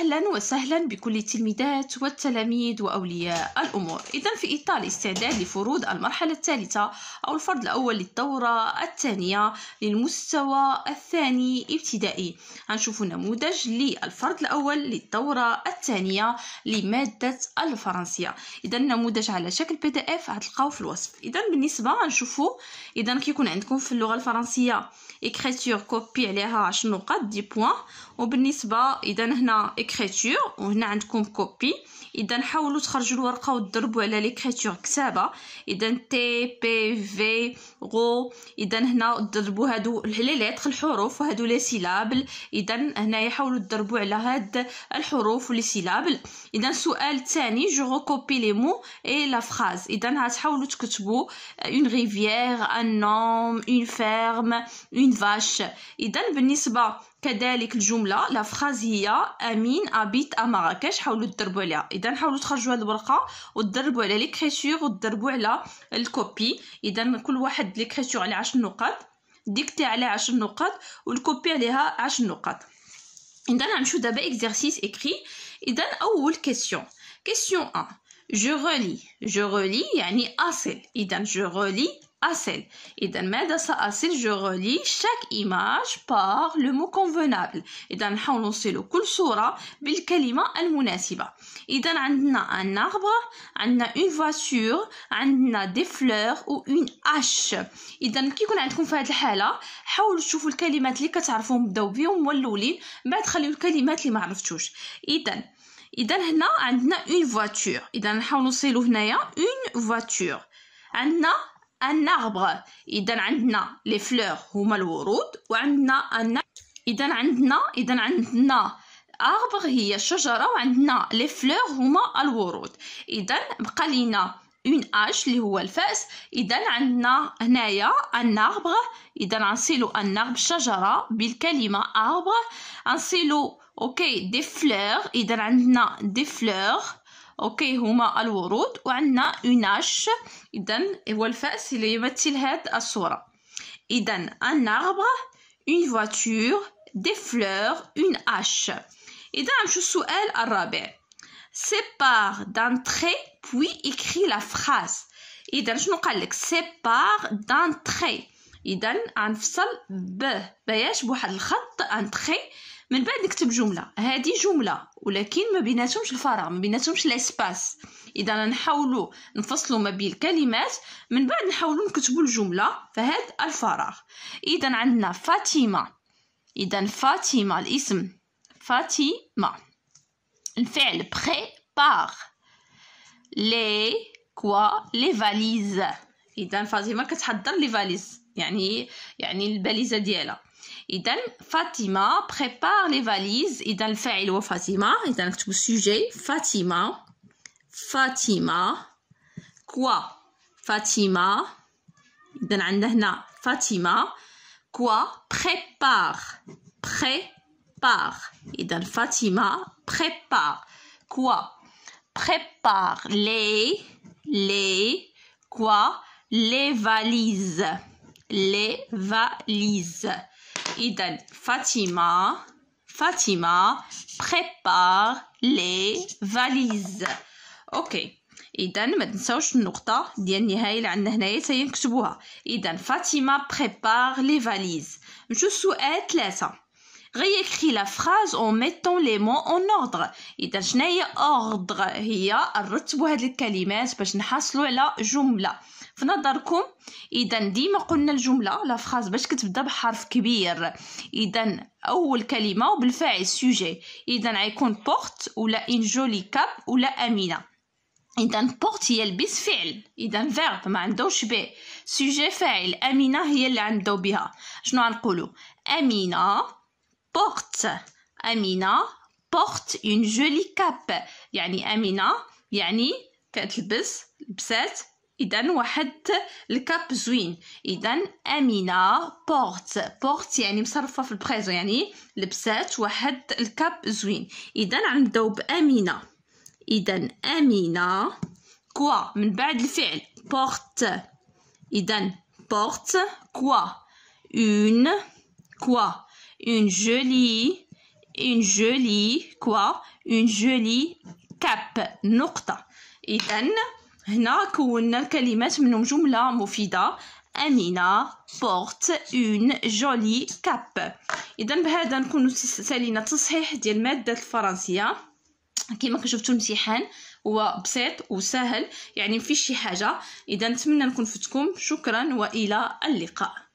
أهلا وسهلا بكل التلميذات والتلاميذ وأولياء الأمور إذا في إطار الاستعداد لفروض المرحلة الثالثة أو الفرض الأول للدورة الثانية للمستوى الثاني ابتدائي هنشوف نموذج للفرض الأول للدورة الثانية لمادة الفرنسية إذا النموذج على شكل بي دي إف هتلقاوه في الوصف إذا بالنسبة هنشوفوا إذا كيكون عندكم في اللغة الفرنسية إكريتور كوبي عليها 10 نقط دي بوان وبالنسبة إذا هنا ليكريتور وهنا عندكم كوبي اذا حاولوا تخرجوا الورقه وتضربوا على ليكريتور كتابه اذا تي بي في غو اذا هنا تضربوا هادو لي ليتر الحروف وهادو لي سيلابل اذا هنايا حاولوا تضربوا على هاد الحروف ولي سيلابل اذا السؤال الثاني جو ريكوبي لي مو اي لا فراز اذا غتحاولوا تكتبوا اون ريفيير ان نوم اون فيرم اون فاش اذا بالنسبه كذلك الجمله لا فراز هي امين ابيت ا مراكش حاولوا تضربوا عليها اذا حاولوا تخرجوا هذه الورقه تدربو على أو تدربو على الكوبي اذا كل واحد ليكريتور على عشر نقاط ديكتي على عشر نقاط والكوبي عليها عشر نقاط اذا غنمشيو دابا اكزرسيس اكري اذا اول كيسيون كيسيون أ Je relis. Je relis يعني أصل. إذا je relis أصل. إذا ماذا سأصل؟ Je relis chaque image par le mot convenable. إذا نحاول نوصل كل صورة بالكلمة المناسبة. إذا عندنا un arbre, عندنا une voiture, عندنا des fleurs ou une hache. إذا كي يكون عندكم في هذه الحالة حاولوا تشوفوا الكلمات اللي كتعرفوهم بداو بهم هما الأولين، بعد خليو الكلمات اللي ما عرفتوش. إذا اذا هنا عندنا اون فواتور اذا نحاول نوصلو هنايا اون فواتور عندنا ان اربغ اذا عندنا لي فلور هما الورود وعندنا ان اذا عندنا اذا عندنا اربغ هي الشجره وعندنا لي فلور هما الورود اذا بقى لينا اون اش اللي هو الفاس اذا عندنا هنايا ان اربغ اذا غنصيلو ان اربغ شجره بالكلمه اربغ غنصيلو اوكي دي فلور اذا عندنا دي فلور اوكي هما الورود وعندنا اون اش اذا هو الفاس اللي يمثل هاد الصوره اذا ان اربغ اون فواتور دي فلور اون اش اذا نمشيو السؤال الرابع سيبار d'un بوي puis écrit la اذا شنو قالك سيبار دان اذا غنفصل ب باش بواحد الخط ان من بعد نكتب جمله هذه جمله ولكن ما بيناتهمش الفراغ ما بيناتهمش لاسباس اذا نحاولوا نفصلوا ما بين الكلمات من بعد نحاولوا نكتبوا الجمله فهاد الفراغ اذا عندنا فاطمه اذا فاطمه الاسم فاطمه Il prépare les quoi les valises. Idem Fatima que dans les valises. Y il y a ni les à dire Idem Fatima prépare les valises. Idem le fait il ou Fatima. et que tout sujet Fatima. Fatima quoi Fatima. Idem on a Fatima quoi prépare pré prépare. Fatima, prépare quoi Prépare les, les, quoi Les valises. Les valises. Et Fatima, Fatima, prépare les valises. Ok. et ما تنساوش النقطه ديال النهايه a ksubua. هنايا Fatima نكتبوها les valises. غيكري لا فراز اون ميتون لي مون اون اوردر اذا شناهي اوردر هي نرتبوا هاد الكلمات باش نحصلوا على جمله في نظركم اذا ديما قلنا الجمله لا فراز باش كتبدا بحرف كبير اذا اول كلمه وبالفاعل سوجي اذا غيكون بورت ولا ان جولي كاب ولا امينه اذا بورت هي البس فعل اذا فيرب ما عندوش به سوجي فاعل امينه هي اللي عندو بها شنو غنقولوا امينه porte أمينة porte une jolie cape يعني أمينة يعني كتلبس لبسات إذا واحد الكاب زوين إذا أمينة بورت بورت يعني مصرفة في البريزو يعني لبسات واحد الكاب زوين إذا غنبداو بأمينة إذا أمينة كوا من بعد الفعل بورت إذا بورت كوا اون كوا une jolie, une jolie, quoi? Une jolie cape, نقطة. إذا هنا كونا الكلمات منهم جملة مفيدة أمينة بورت اون جولي كاب إذا بهذا نكون سالينا تصحيح ديال الماده الفرنسية كما كشفتو الامتحان هو بسيط وسهل يعني مفيش شي حاجة إذا نتمنى نكون فتكم شكرا وإلى اللقاء